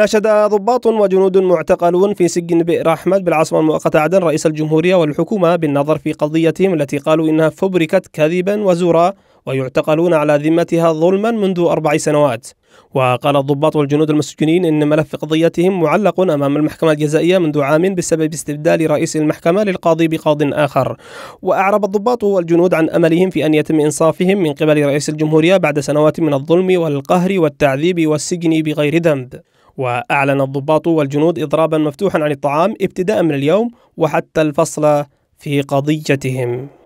ناشد ضباط وجنود معتقلون في سجن بئر أحمد بالعاصمة المؤقتة عدن رئيس الجمهورية والحكومة بالنظر في قضيتهم التي قالوا إنها فبركت كذبا وزورا ويعتقلون على ذمتها ظلما منذ أربع سنوات وقال الضباط والجنود المسجونين إن ملف قضيتهم معلق أمام المحكمة الجزائية منذ عام بسبب استبدال رئيس المحكمة للقاضي بقاض آخر وأعرب الضباط والجنود عن أملهم في أن يتم إنصافهم من قبل رئيس الجمهورية بعد سنوات من الظلم والقهر والتعذيب والسجن بغير ذنب وأعلن الضباط والجنود إضرابا مفتوحا عن الطعام ابتداء من اليوم وحتى الفصل في قضيتهم